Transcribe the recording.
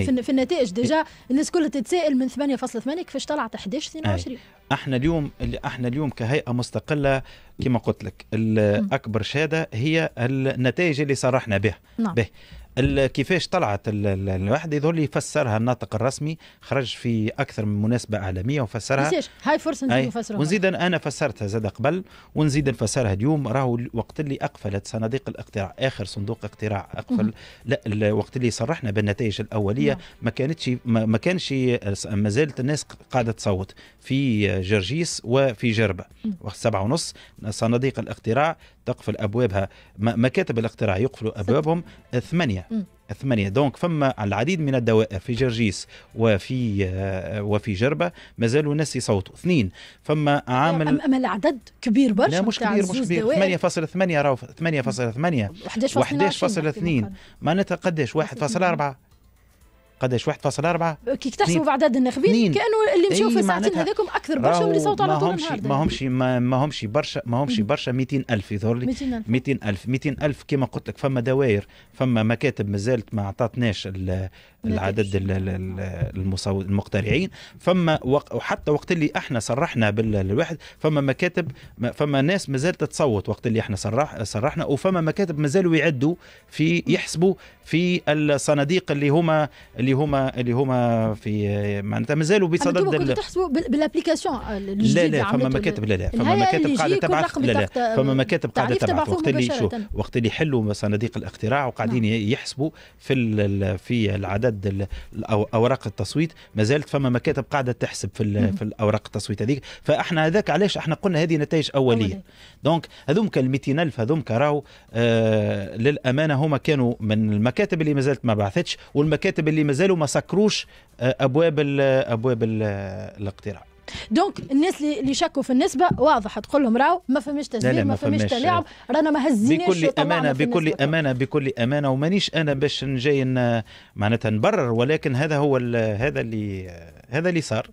في النتائج إيه. ديجا الناس كلها تتسائل من 8.8 كيفاش طلعت 11 22 إيه. احنا اليوم اللي احنا اليوم كهيئه مستقله كما قلت لك اكبر شهاده هي النتائج اللي صرحنا بها نعم. به كيفاش طلعت الواحد يظهر لي الناطق الرسمي خرج في اكثر من مناسبه اعلاميه وفسرها هاي فرصه نزيد نفسرها ونزيد انا فسرتها زاد قبل ونزيد نفسرها اليوم راهو وقت اللي اقفلت صناديق الاقتراع اخر صندوق اقتراع اقفل لا وقت اللي صرحنا بالنتائج الاوليه نعم. ما كانتش ما, ما كانش ما زالت الناس قاعده تصوت في جرجيس وفي جربه وقت سبعة ونص صناديق الاقتراع تقفل ابوابها مكاتب الاقتراع يقفلوا ابوابهم ثمانيه ثمانية دونك فما العديد من الدوائر في جرجيس وفي آه، وفي جربة ما زالوا الناس يصوتوا اثنين فما عامل أما العدد كبير برشا لا مش كبير مش كبير 8.8 راهو فاصلة اثنين معناتها قداش أربعة قداش 1.4 كي تحسبوا بعدد الناخبين كانوا اللي مشوا في الساعتين هذاكم اكثر برشا واللي صوتوا على طول النهار ما همش ما همش برشا ما همش برشا 200000 يظهر لي 200000 200000 كما قلت لك فما دوائر فما مكاتب مازالت ما عطاتناش العدد المقترعين فما وق... وحتى وقت اللي احنا صرحنا بالواحد فما مكاتب فما ناس مازالت تصوت وقت اللي احنا صرح صرحنا وفما مكاتب مازالوا يعدوا في يحسبوا في الصناديق اللي هما اللي هما اللي هما في معناتها مازالوا بصدد كنت تحسبوا بالابليكاسيون آه، لا لا فما مكاتب لا لا فما مكاتب آه، قاعده تبعث لا لا فما مكاتب قاعده تبعث وقت اللي شو وقت اللي يحلوا صناديق الاقتراع وقاعدين نعم. يحسبوا في في العدد اوراق التصويت ما زالت فما مكاتب قاعده تحسب في في الاوراق التصويت هذيك فاحنا هذاك علاش احنا قلنا هذه نتائج اوليه دونك هذوك ال 200000 هذوك راهو آه للامانه هما كانوا من المكاتب اللي مازالت ما بعثتش والمكاتب اللي مازالوا ما سكروش آه، ابواب الـ ابواب الـ الاقتراع دونك الناس اللي شكوا في النسبه واضح تقول لهم راهو ما فماش تزوير ما فماش تلاعب آه، رانا ما هزيناش بكل امانه بكل امانه بكل امانه ومانيش انا باش نجي آه، معناتها نبرر ولكن هذا هو هذا اللي هذا اللي صار